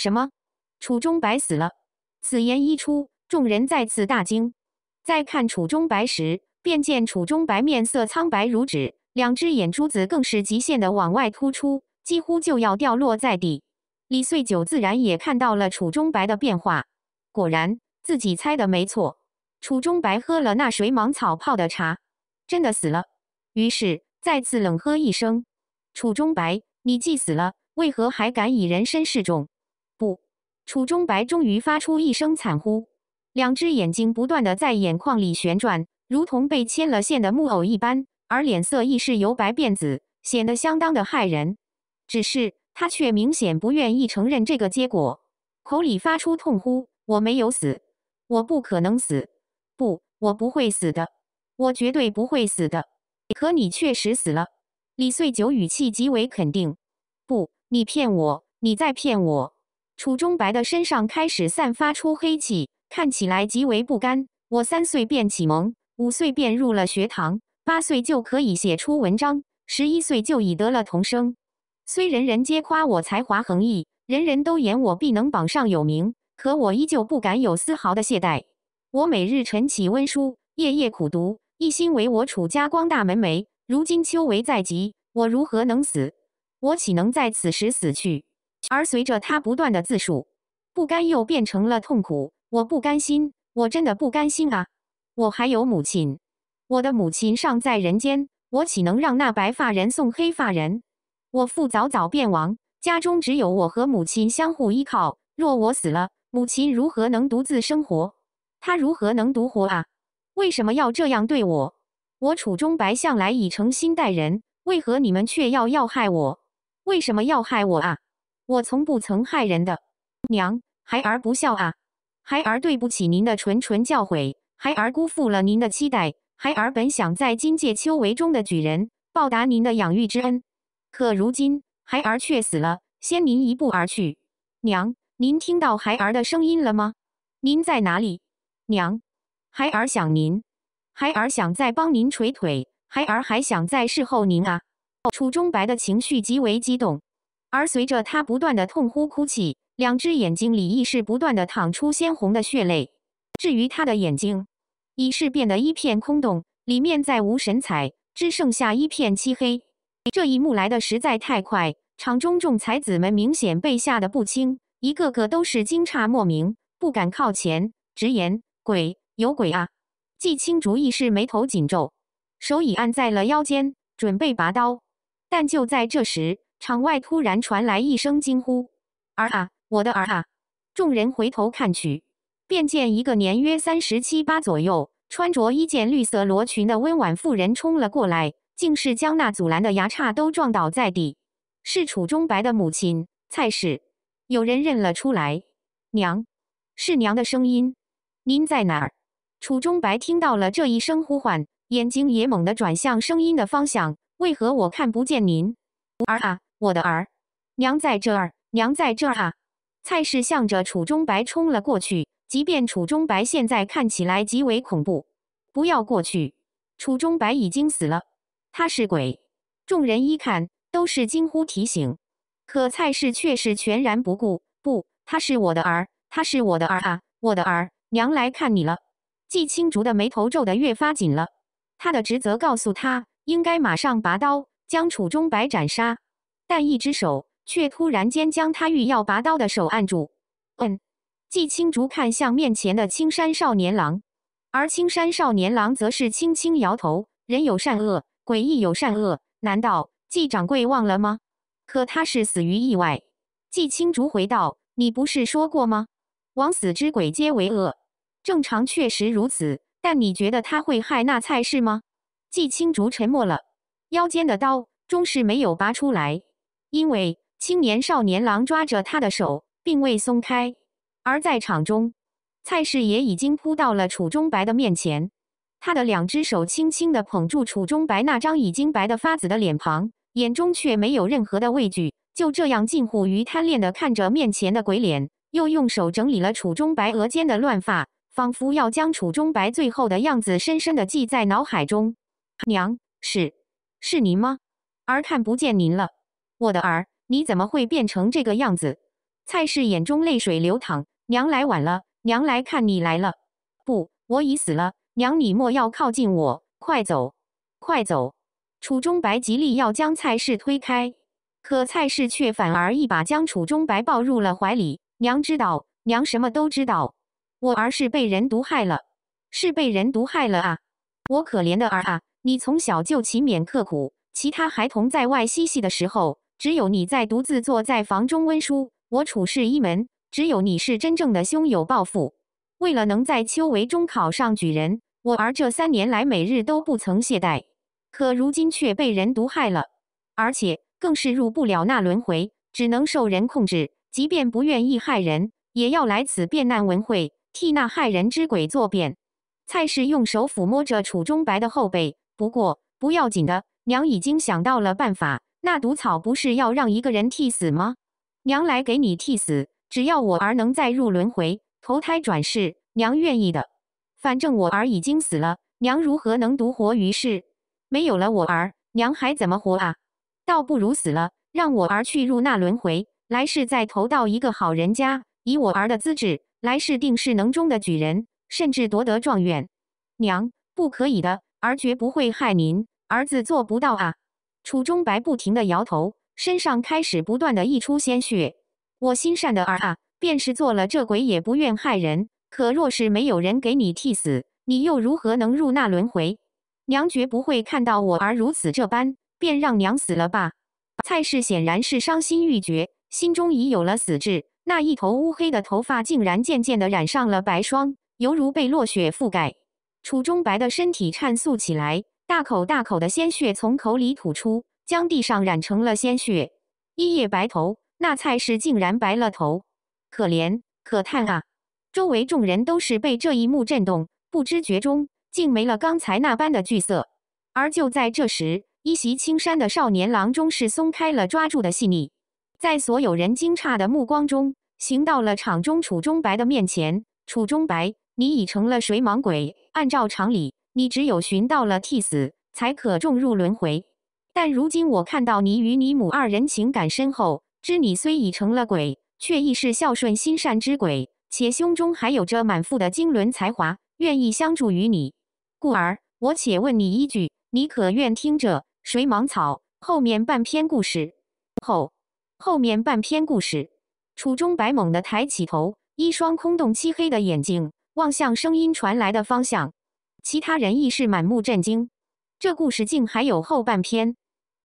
什么？楚中白死了！此言一出，众人再次大惊。再看楚中白时，便见楚中白面色苍白如纸，两只眼珠子更是极限的往外突出，几乎就要掉落在地。李碎九自然也看到了楚中白的变化，果然自己猜的没错，楚中白喝了那水莽草泡的茶，真的死了。于是再次冷喝一声：“楚中白，你既死了，为何还敢以人身示众？”楚中白终于发出一声惨呼，两只眼睛不断的在眼眶里旋转，如同被牵了线的木偶一般，而脸色亦是由白变紫，显得相当的骇人。只是他却明显不愿意承认这个结果，口里发出痛呼：“我没有死，我不可能死，不，我不会死的，我绝对不会死的。”可你确实死了。李穗九语气极为肯定：“不，你骗我，你在骗我。”楚中白的身上开始散发出黑气，看起来极为不甘。我三岁便启蒙，五岁便入了学堂，八岁就可以写出文章，十一岁就已得了童生。虽人人皆夸我才华横溢，人人都言我必能榜上有名，可我依旧不敢有丝毫的懈怠。我每日晨起温书，夜夜苦读，一心为我楚家光大门楣。如今秋闱在即，我如何能死？我岂能在此时死去？而随着他不断的自述，不甘又变成了痛苦。我不甘心，我真的不甘心啊！我还有母亲，我的母亲尚在人间，我岂能让那白发人送黑发人？我父早早变亡，家中只有我和母亲相互依靠。若我死了，母亲如何能独自生活？她如何能独活啊？为什么要这样对我？我楚中白向来以诚心待人，为何你们却要要害我？为什么要害我啊？我从不曾害人的，娘，孩儿不孝啊，孩儿对不起您的谆谆教诲，孩儿辜负了您的期待，孩儿本想在今界秋闱中的举人，报答您的养育之恩，可如今孩儿却死了，先您一步而去，娘，您听到孩儿的声音了吗？您在哪里？娘，孩儿想您，孩儿想再帮您捶腿，孩儿还想再侍候您啊！楚中白的情绪极为激动。而随着他不断的痛呼哭泣，两只眼睛里亦是不断的淌出鲜红的血泪。至于他的眼睛，已是变得一片空洞，里面再无神采，只剩下一片漆黑。这一幕来的实在太快，场中众才子们明显被吓得不轻，一个个都是惊诧莫名，不敢靠前。直言鬼有鬼啊！季青竹亦是眉头紧皱，手已按在了腰间，准备拔刀。但就在这时，场外突然传来一声惊呼：“儿啊，我的儿啊！”众人回头看去，便见一个年约三十七八左右、穿着一件绿色罗裙的温婉妇人冲了过来，竟是将那阻拦的牙叉都撞倒在地。是楚中白的母亲，蔡氏。有人认了出来：“娘，是娘的声音，您在哪儿？”楚中白听到了这一声呼唤，眼睛也猛地转向声音的方向：“为何我看不见您？”儿啊！我的儿，娘在这儿，娘在这儿啊！蔡氏向着楚中白冲了过去。即便楚中白现在看起来极为恐怖，不要过去！楚中白已经死了，他是鬼。众人一看，都是惊呼提醒。可蔡氏却是全然不顾，不，他是我的儿，他是我的儿啊！我的儿，娘来看你了。季青竹的眉头皱得越发紧了。他的职责告诉他，应该马上拔刀将楚中白斩杀。但一只手却突然间将他欲要拔刀的手按住。嗯，季青竹看向面前的青山少年郎，而青山少年郎则是轻轻摇头。人有善恶，鬼亦有善恶。难道季掌柜忘了吗？可他是死于意外。季青竹回道：“你不是说过吗？枉死之鬼皆为恶，正常确实如此。但你觉得他会害那菜市吗？”季青竹沉默了，腰间的刀终是没有拔出来。因为青年少年郎抓着他的手，并未松开，而在场中，蔡氏也已经扑到了楚中白的面前，他的两只手轻轻的捧住楚中白那张已经白的发紫的脸庞，眼中却没有任何的畏惧，就这样近乎于贪恋的看着面前的鬼脸，又用手整理了楚中白额间的乱发，仿佛要将楚中白最后的样子深深的记在脑海中。娘，是，是您吗？儿看不见您了。我的儿，你怎么会变成这个样子？蔡氏眼中泪水流淌，娘来晚了，娘来看你来了。不，我已死了，娘你莫要靠近我，快走，快走！楚中白极力要将蔡氏推开，可蔡氏却反而一把将楚中白抱入了怀里。娘知道，娘什么都知道。我儿是被人毒害了，是被人毒害了啊！我可怜的儿啊，你从小就勤勉刻苦，其他孩童在外嬉戏的时候。只有你在独自坐在房中温书，我楚氏一门，只有你是真正的胸有抱负。为了能在秋闱中考上举人，我儿这三年来每日都不曾懈怠。可如今却被人毒害了，而且更是入不了那轮回，只能受人控制。即便不愿意害人，也要来此变难文会，替那害人之鬼作辩。蔡氏用手抚摸着楚中白的后背，不过不要紧的，娘已经想到了办法。那毒草不是要让一个人替死吗？娘来给你替死，只要我儿能再入轮回、投胎转世，娘愿意的。反正我儿已经死了，娘如何能独活于世？没有了我儿，娘还怎么活啊？倒不如死了，让我儿去入那轮回，来世再投到一个好人家。以我儿的资质，来世定是能中的举人，甚至夺得状元。娘，不可以的，儿绝不会害您，儿子做不到啊。楚中白不停的摇头，身上开始不断的溢出鲜血。我心善的儿啊，便是做了这鬼，也不愿害人。可若是没有人给你替死，你又如何能入那轮回？娘绝不会看到我儿如此这般，便让娘死了吧。蔡氏显然是伤心欲绝，心中已有了死志。那一头乌黑的头发竟然渐渐的染上了白霜，犹如被落雪覆盖。楚中白的身体颤粟起来。大口大口的鲜血从口里吐出，将地上染成了鲜血。一夜白头，那菜氏竟然白了头，可怜可叹啊！周围众人都是被这一幕震动，不知觉中竟没了刚才那般的惧色。而就在这时，一袭青衫的少年郎终是松开了抓住的细腻，在所有人惊诧的目光中，行到了场中楚中白的面前。楚中白，你已成了水莽鬼，按照常理。你只有寻到了替死，才可重入轮回。但如今我看到你与你母二人情感深厚，知你虽已成了鬼，却亦是孝顺心善之鬼，且胸中还有着满腹的经纶才华，愿意相助于你。故而，我且问你一句：你可愿听着《水芒草》后面半篇故事？后后面半篇故事，楚中白猛地抬起头，一双空洞漆黑的眼睛望向声音传来的方向。其他人亦是满目震惊，这故事竟还有后半篇。